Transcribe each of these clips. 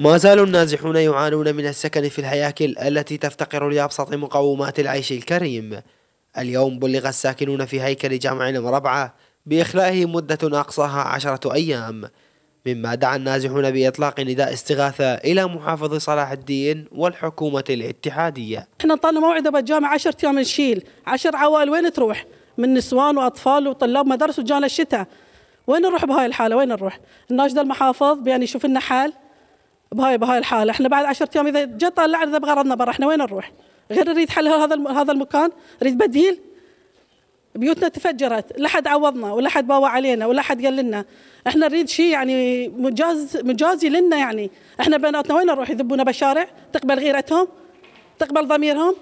ما زال النازحون يعانون من السكن في الهياكل التي تفتقر لأبسط مقومات العيش الكريم اليوم بلغ الساكنون في هيكل جامع المربعة بإخلائه مدة أقصاها عشرة أيام مما دعا النازحون بإطلاق نداء استغاثة إلى محافظ صلاح الدين والحكومة الاتحادية احنا طالنا موعد بالجامعة عشرة أيام نشيل عشر عوائل وين تروح من نسوان وأطفال وطلاب مدارس وجانا الشتاء وين نروح بهاي الحالة وين نروح الناشد المحافظ بأن يشوف لنا حال بهاي بهاي الحاله احنا بعد 10 ايام اذا جاء طلعنا اذا بغرضنا برا احنا وين نروح؟ غير نريد حل هذا هذا المكان نريد بديل بيوتنا تفجرت لا حد عوضنا ولا حد باوى علينا ولا حد قال لنا احنا نريد شيء يعني مجاز مجازي لنا يعني احنا بناتنا وين نروح يذبونا بالشارع تقبل غيرتهم تقبل ضميرهم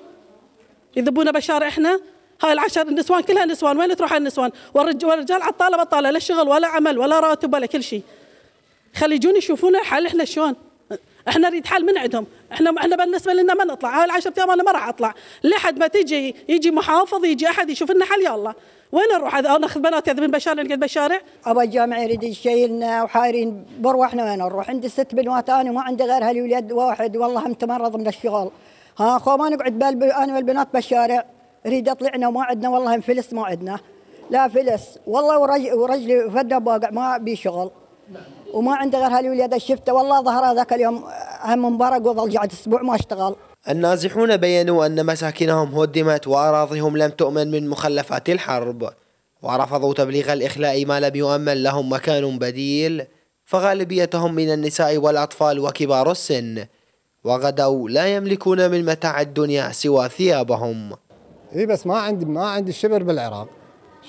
يذبونا بالشارع احنا هاي العشر النسوان كلها نسوان وين تروح النسوان والرجال عطاله بطاله لا شغل ولا عمل ولا راتب ولا كل شيء خلي يجون يشوفونا حال احنا شلون احنا نريد حل من عندهم احنا احنا بالنسبه لنا ما نطلع هاي العشرة ايام انا ما راح اطلع لحد ما تجي يجي محافظ يجي احد يشوف لنا حل يلا وين اروح ناخذ بنات من بشارع نقعد بالشارع ابا الجامع يريد يشيلنا وحايرين بروحنا وين نروح عندي ست بنوات انا وما عندي غير هالولد واحد والله متمرض من الشغل ها اخو ما نقعد انا والبنات بالشارع اريد اطلعنا وما عندنا والله فلس ما عندنا لا فلس والله ورجلي ورجلي فد ما بي شغل نعم. وما عنده غير هالولد شفته والله ظهر هذاك اليوم هم مبارك وظل جعد اسبوع ما اشتغل النازحون بينوا أن مساكنهم هدمت وأراضيهم لم تؤمن من مخلفات الحرب ورفضوا تبليغ الإخلاء ما لم يؤمن لهم مكان بديل فغالبيتهم من النساء والأطفال وكبار السن وغدوا لا يملكون من متاع الدنيا سوى ثيابهم اي بس ما عندي ما عندي الشبر بالعراق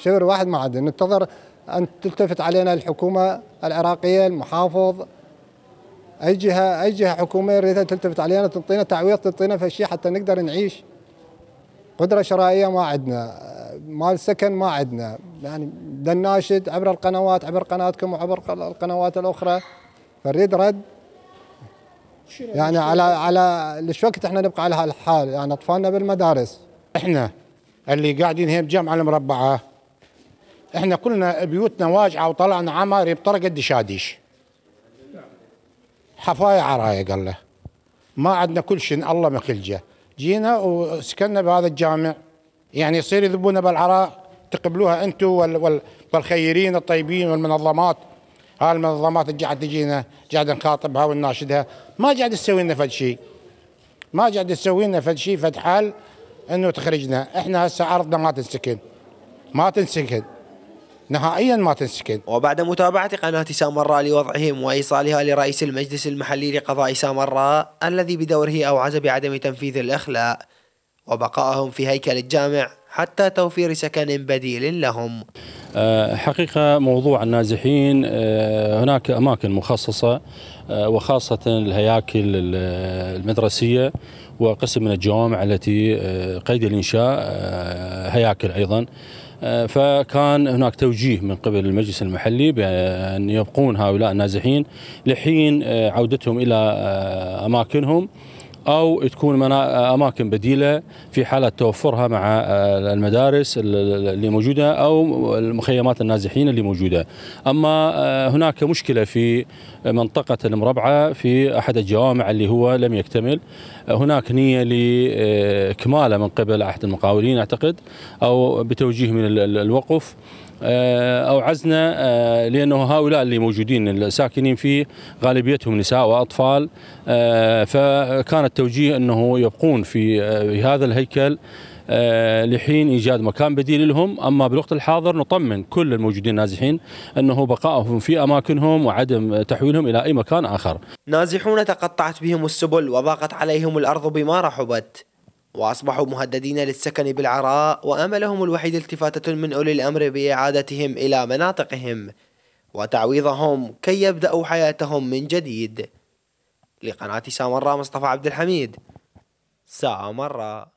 شبر واحد ما عندي ننتظر أن تلتفت علينا الحكومة العراقية المحافظ أي جهة أي جهة حكومية ريتها تلتفت علينا تنطينا تعويض تنطينا في الشيء حتى نقدر نعيش قدرة شرائية ما عندنا مال سكن ما عندنا يعني نناشد عبر القنوات عبر قناتكم وعبر القنوات الأخرى فنريد رد يعني على على ليش وقت احنا نبقى على هالحال يعني اطفالنا بالمدارس احنا اللي قاعدين هنا بجامعه المربعه احنا كلنا بيوتنا واجعه وطلعنا عماري بطرق قد شاديش حفايا عرايا قال له ما عندنا كل شيء الله مخلجه جينا وسكننا بهذا الجامع يعني يصير يذبونا بالعراء تقبلوها انتم والخيرين الطيبين والمنظمات هاي المنظمات اللي قاعد تجينا قاعد نخاطبها ونناشدها ما قاعد تسوي لنا فد شيء ما قاعد تسوي لنا فد شيء فد حال انه تخرجنا احنا هسه ارضنا ما تنسكن ما تنسكن نهائيا ما تنسكن وبعد متابعة قناة سامراء لوضعهم وإيصالها لرئيس المجلس المحلي لقضاء سامراء الذي بدوره أوعز بعدم تنفيذ الإخلاء وبقائهم في هيكل الجامع حتى توفير سكن بديل لهم آه، حقيقة موضوع النازحين آه، هناك أماكن مخصصة آه، وخاصة الهياكل المدرسية وقسم من الجوامع التي قيد الإنشاء هياكل أيضا آه، فكان هناك توجيه من قبل المجلس المحلي بأن يبقون هؤلاء النازحين لحين آه، عودتهم إلى آه، أماكنهم او تكون اماكن بديله في حاله توفرها مع آه، المدارس اللي موجوده او مخيمات النازحين اللي موجوده. اما آه، هناك مشكله في منطقه المربعه في احد الجوامع اللي هو لم يكتمل. هناك نيه لاكماله من قبل احد المقاولين اعتقد او بتوجيه من الوقف آه، اوعزنا آه، لانه هؤلاء اللي موجودين الساكنين فيه غالبيتهم نساء واطفال آه، فكان التوجيه انه يبقون في هذا الهيكل لحين ايجاد مكان بديل لهم اما بالوقت الحاضر نطمن كل الموجودين النازحين انه بقائهم في اماكنهم وعدم تحويلهم الى اي مكان اخر. نازحون تقطعت بهم السبل وضاقت عليهم الارض بما رحبت. وأصبحوا مهددين للسكن بالعراء وأملهم الوحيد التفاتة من أولي الأمر بإعادتهم إلى مناطقهم وتعويضهم كي يبدأوا حياتهم من جديد لقناة سامرة مصطفى عبد الحميد سامرة